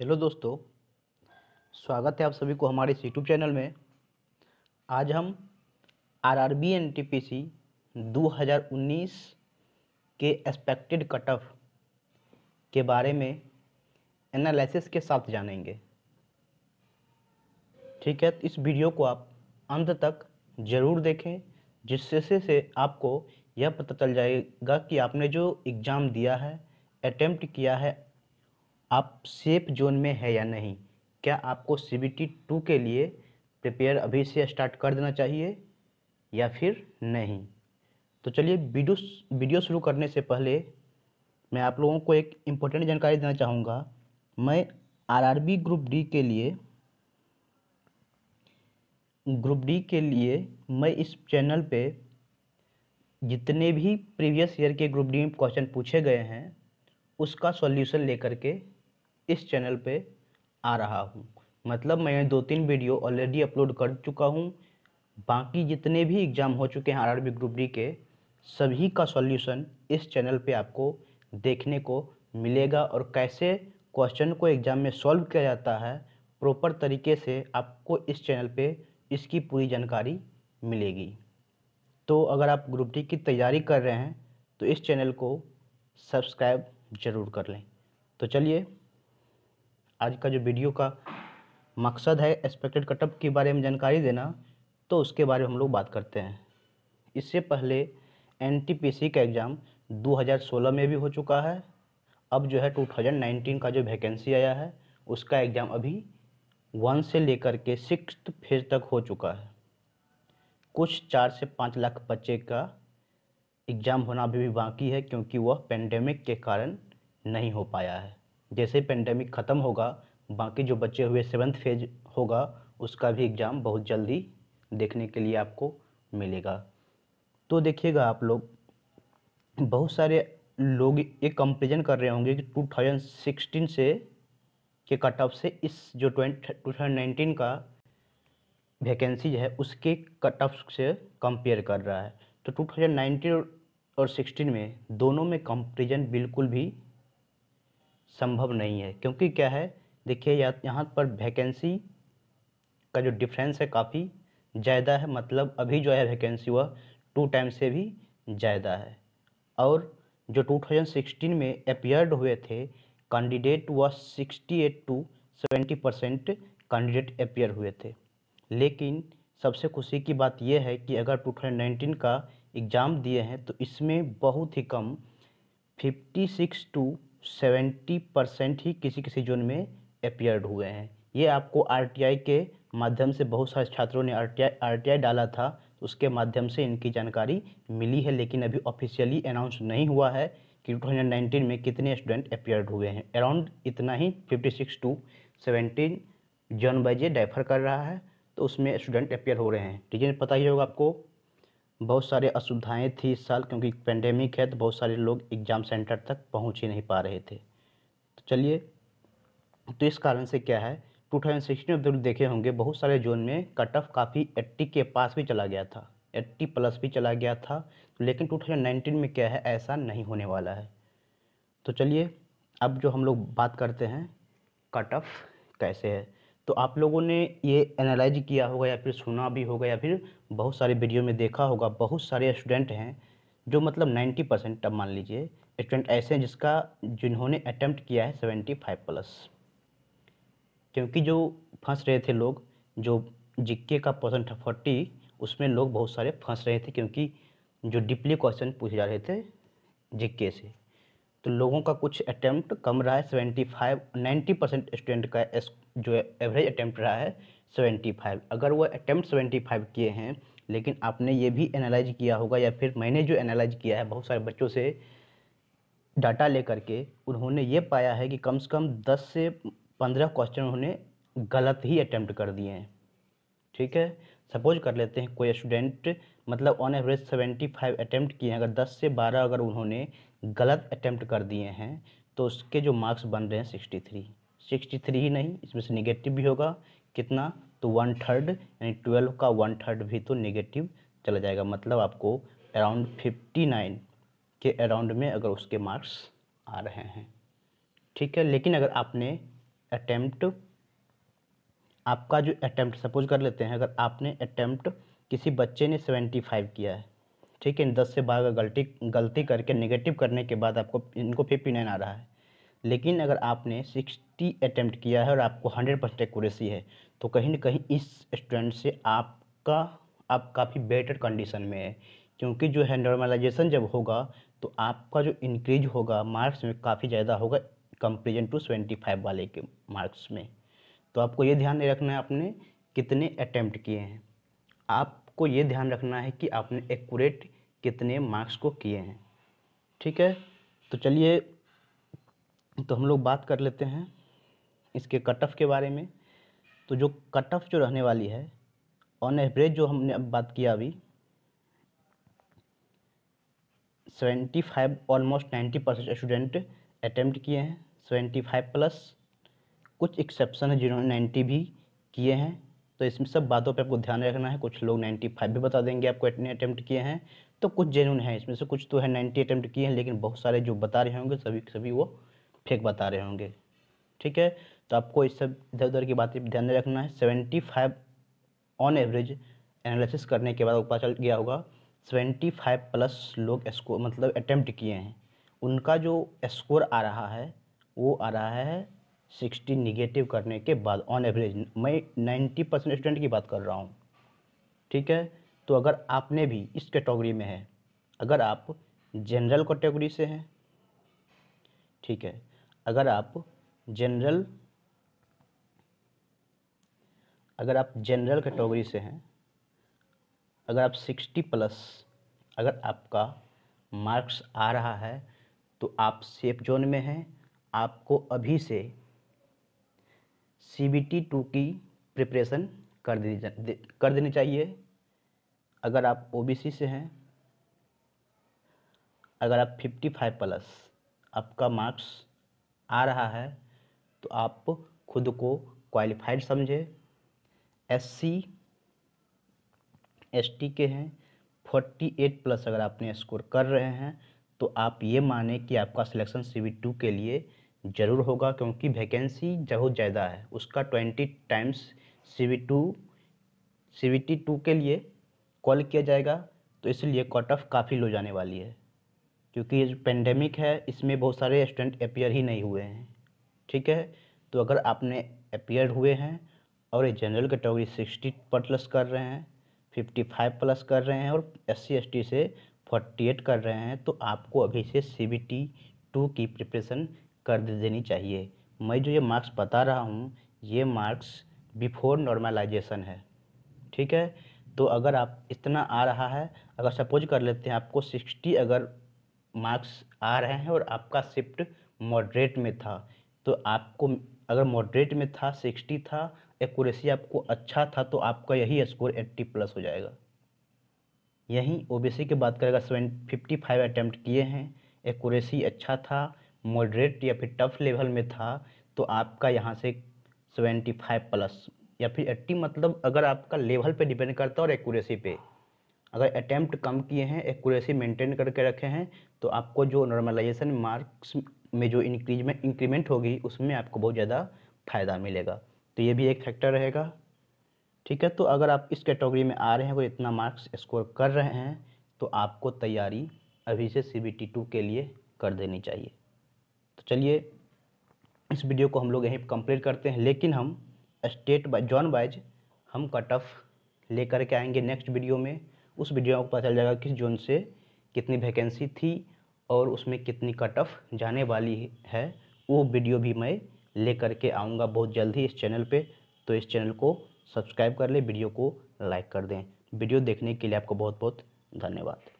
hello दोस्तों स्वागत है आप सभी को हमारे इस यूट्यूब चैनल में आज हम R R B N T P C दो हज़ार उन्नीस के एक्सपेक्टेड कट ऑफ के बारे में एनालिसिस के साथ जानेंगे ठीक है तो इस वीडियो को आप अंत तक ज़रूर देखें जिससे से, से आपको यह पता चल जाएगा कि आपने जो एग्ज़ाम दिया है अटैम्प्ट किया है आप सेफ जोन में है या नहीं क्या आपको सी बी टी टू के लिए प्रिपेयर अभी से स्टार्ट कर देना चाहिए या फिर नहीं तो चलिए वीडियो वीडियो शुरू करने से पहले मैं आप लोगों को एक इम्पोर्टेंट जानकारी देना चाहूँगा मैं आरआरबी ग्रुप डी के लिए ग्रुप डी के लिए मैं इस चैनल पे जितने भी प्रीवियस ईयर के ग्रुप डी में क्वेश्चन पूछे गए हैं उसका सॉल्यूशन लेकर के इस चैनल पे आ रहा हूँ मतलब मैं दो तीन वीडियो ऑलरेडी अपलोड कर चुका हूँ बाकी जितने भी एग्ज़ाम हो चुके हैं आर ग्रुप डी के सभी का सॉल्यूशन इस चैनल पे आपको देखने को मिलेगा और कैसे क्वेश्चन को एग्ज़ाम में सॉल्व किया जाता है प्रॉपर तरीके से आपको इस चैनल पे इसकी पूरी जानकारी मिलेगी तो अगर आप ग्रुप डी की तैयारी कर रहे हैं तो इस चैनल को सब्सक्राइब ज़रूर कर लें तो चलिए आज का जो वीडियो का मकसद है एक्सपेक्टेड कटअप के बारे में जानकारी देना तो उसके बारे में हम लोग बात करते हैं इससे पहले एन का एग्ज़ाम 2016 में भी हो चुका है अब जो है 2019 का जो वैकेंसी आया है उसका एग्ज़ाम अभी वन से लेकर के सिक्स फेज तक हो चुका है कुछ चार से पाँच लाख बच्चे का एग्ज़ाम होना अभी भी बाकी है क्योंकि वह पेंडेमिक के कारण नहीं हो पाया है जैसे पेंडेमिक ख़त्म होगा बाकी जो बचे हुए सेवन्थ फेज होगा उसका भी एग्ज़ाम बहुत जल्दी देखने के लिए आपको मिलेगा तो देखिएगा आप लोग बहुत सारे लोग ये कंपेरिजन कर रहे होंगे कि 2016 से के कट ऑफ से इस जो टू थाउजेंड का वैकेंसी है उसके कट ऑफ से कंपेयर कर रहा है तो 2019 और 16 में दोनों में कंपेरिजन बिल्कुल भी संभव नहीं है क्योंकि क्या है देखिए या यहाँ पर वैकेंसी का जो डिफरेंस है काफ़ी ज़्यादा है मतलब अभी जो है वैकेंसी वह टू टाइम से भी ज़्यादा है और जो 2016 में अपियर्ड हुए थे कैंडिडेट वह 68 टू 70 परसेंट कैंडिडेट अपियर हुए थे लेकिन सबसे खुशी की बात यह है कि अगर 2019 का एग्ज़ाम दिए हैं तो इसमें बहुत ही कम 56 टू सेवेंटी परसेंट ही किसी किसी जोन में अपियर्ड हुए हैं ये आपको आर के माध्यम से बहुत सारे छात्रों ने आर टी डाला था तो उसके माध्यम से इनकी जानकारी मिली है लेकिन अभी ऑफिशियली अनाउंस नहीं हुआ है कि 2019 में कितने स्टूडेंट अपियर्ड हुए हैं अराउंड इतना ही 56 टू 17 जन बाई जे डेफर कर रहा है तो उसमें स्टूडेंट अपियर हो रहे हैं है पता ही होगा आपको बहुत सारे असुविधाएँ थी इस साल क्योंकि पेंडेमिक है तो बहुत सारे लोग एग्ज़ाम सेंटर तक पहुँच ही नहीं पा रहे थे तो चलिए तो इस कारण से क्या है टू थाउजेंड सिक्सटीन में जरूर देखे होंगे बहुत सारे जोन में कट ऑफ काफ़ी एट्टी के पास भी चला गया था एट्टी प्लस भी चला गया था लेकिन टू थाउजेंड नाइनटीन में क्या है ऐसा नहीं होने वाला है तो चलिए अब जो हम लोग बात करते हैं कट ऑफ कैसे है तो आप लोगों ने ये एनालाइज किया होगा या फिर सुना भी होगा या फिर बहुत सारे वीडियो में देखा होगा बहुत सारे स्टूडेंट हैं जो मतलब 90 परसेंट अब मान लीजिए स्टूडेंट ऐसे हैं जिसका जिन्होंने अटैम्प्ट किया है 75 प्लस क्योंकि जो फंस रहे थे लोग जो जिक्के का परसेंट फोर्टी उसमें लोग बहुत सारे फंस रहे थे क्योंकि जो डीपली क्वेश्चन पूछे जा रहे थे जिक्के से तो लोगों का कुछ अटैम्प्ट कम रहा है seventy five ninety percent student का जो एवरेज अटैम्प्ट रहा है सेवेंटी फाइव अगर वो अटैम्प्ट सेवेंटी फाइव किए हैं लेकिन आपने ये भी एनालाइज किया होगा या फिर मैंने जो एनालाइज किया है बहुत सारे बच्चों से डाटा लेकर के उन्होंने ये पाया है कि कम से कम दस से पंद्रह क्वेश्चन उन्होंने गलत ही अटैम्प्ट कर दिए हैं ठीक है सपोज कर लेते हैं कोई स्टूडेंट मतलब on average seventy five attempt किए हैं अगर दस से बारह अगर उन्होंने गलत अटैम्प्ट कर दिए हैं तो उसके जो मार्क्स बन रहे हैं सिक्सटी थ्री सिक्सटी थ्री ही नहीं इसमें से निगेटिव भी होगा कितना तो वन थर्ड यानी ट्वेल्व का वन थर्ड भी तो निगेटिव चला जाएगा मतलब आपको अराउंड फिफ्टी नाइन के अराउंड में अगर उसके मार्क्स आ रहे हैं ठीक है लेकिन अगर आपने अटैम्प्ट आपका जो अटैम्प्ट सपोज कर लेते हैं अगर आपने अटैम्प्ट किसी बच्चे ने सेवेंटी फाइव किया है ठीक है इन दस से बारह का गलती गलती करके नेगेटिव करने के बाद आपको इनको फिफ्टी नाइन आ रहा है लेकिन अगर आपने सिक्सटी अटैम्प्ट किया है और आपको हंड्रेड परसेंट एक्यूरेसी है तो कहीं ना कहीं इस स्टूडेंट से आपका आप काफ़ी बेटर कंडीशन में है क्योंकि जो है नॉर्मलाइजेशन जब होगा तो आपका जो इंक्रीज होगा मार्क्स में काफ़ी ज़्यादा होगा कंपेरिजन टू सेवेंटी फाइव वाले के मार्क्स में तो आपको ये ध्यान रखना है आपने कितने अटैम्प्ट किए हैं आप आपको ये ध्यान रखना है कि आपने एक्यूरेट कितने मार्क्स को किए हैं ठीक है तो चलिए तो हम लोग बात कर लेते हैं इसके कट ऑफ के बारे में तो जो कट ऑफ जो रहने वाली है ऑन एवरेज जो हमने अब बात किया अभी seventy five almost ninety percent student attempt किए हैं सेवेंटी फाइव प्लस कुछ एक्सेप्शन है जिन्होंने नाइन्टी भी किए हैं तो इसमें सब बातों पे आपको ध्यान रखना है कुछ लोग 95 भी बता देंगे आपको इतने अटैम्प्ट किए हैं तो कुछ जेन्यून है इसमें से कुछ तो है 90 अटैम्प्ट किए हैं लेकिन बहुत सारे जो बता रहे होंगे सभी सभी वो फेक बता रहे होंगे ठीक है तो आपको इस सब इधर उधर की बातें ध्यान रखना है seventy five on average analysis करने के बाद पता चल गया होगा सेवेंटी फाइव प्लस लोग इसको मतलब अटैम्प्ट किए हैं उनका जो स्कोर आ रहा है वो आ रहा है सिक्सटी निगेटिव करने के बाद ऑन एवरेज मैं नाइन्टी परसेंट स्टूडेंट की बात कर रहा हूँ ठीक है तो अगर आपने भी इस कैटेगरी में है अगर आप जनरल कैटेगरी से हैं ठीक है अगर आप जनरल अगर आप जनरल कैटेगरी से हैं अगर आप सिक्सटी प्लस अगर आपका मार्क्स आ रहा है तो आप सेफ जोन में हैं आपको अभी से सी बी टी टू की प्रिपरेशन कर देनी कर देनी चाहिए अगर आप ओ बी सी से हैं अगर आप फिफ्टी फाइव प्लस आपका मार्क्स आ रहा है तो आप खुद को क्वालिफाइड समझे एस सी एस टी के हैं फोर्टी एट प्लस अगर आपने स्कोर कर रहे हैं तो आप ये माने कि आपका सिलेक्शन सी बी टू के लिए ज़रूर होगा क्योंकि वैकेंसी बहुत ज़्यादा है उसका twenty times C V two C V T two के लिए कॉल किया जाएगा तो इसलिए कट ऑफ काफ़ी लो जाने वाली है क्योंकि ये जो पेंडेमिक है इसमें बहुत सारे स्टूडेंट अपेयर ही नहीं हुए हैं ठीक है तो अगर आपने अपेयर हुए हैं और ये जनरल कैटेगरी सिक्सटी प्लस कर रहे हैं फिफ्टी फाइव प्लस कर रहे हैं और एस सी से फोर्टी एट कर रहे हैं तो आपको अभी से सी बी टी टू की प्रिपरेशन कर देनी चाहिए मैं जो ये मार्क्स बता रहा हूँ ये मार्क्स बिफोर नॉर्मलाइजेशन है ठीक है तो अगर आप इतना आ रहा है अगर सपोज कर लेते हैं आपको सिक्सटी अगर मार्क्स आ रहे हैं और आपका शिफ्ट मॉडरेट में था तो आपको अगर मॉडरेट में था सिक्सटी था एक्यूरेसी आपको अच्छा था तो आपका यही स्कोर एट्टी प्लस हो जाएगा यहीं ओबीसी की बात करेगा सेवन फिफ्टी फाइव अटैम्प्ट किए हैं एक्यूरेसी अच्छा था मॉडरेट या फिर टफ लेवल में था तो आपका यहाँ से सेवेंटी फाइव प्लस या फिर एट्टी मतलब अगर आपका लेवल पे डिपेंड करता है और एक्यूरेसी पे अगर अटैम्प्ट कम किए हैं एक्यूरेसी मेंटेन करके रखे हैं तो आपको जो नॉर्मलाइजेशन मार्क्स में जो इंक्रीज में इंक्रीमेंट होगी उसमें आपको बहुत ज़्यादा फ़ायदा मिलेगा तो ये भी एक फैक्टर रहेगा ठीक है तो अगर आप इस कैटेगरी में आ रहे हैं कोई इतना मार्क्स स्कोर कर रहे हैं तो आपको तैयारी अभी से सी बी टी टू के लिए कर देनी चाहिए तो चलिए इस वीडियो को हम लोग यहीं कंप्लीट करते हैं लेकिन हम स्टेट बाय जॉन वाइज हम कट ऑफ लेकर के आएंगे नेक्स्ट वीडियो में उस वीडियो में पता चल जाएगा किस जोन से कितनी वैकेंसी थी और उसमें कितनी कट ऑफ जाने वाली है वो वीडियो भी मैं ले करके आऊँगा बहुत जल्द इस चैनल पर तो इस चैनल को सब्सक्राइब कर लें वीडियो को लाइक कर दें वीडियो देखने के लिए आपको बहुत बहुत धन्यवाद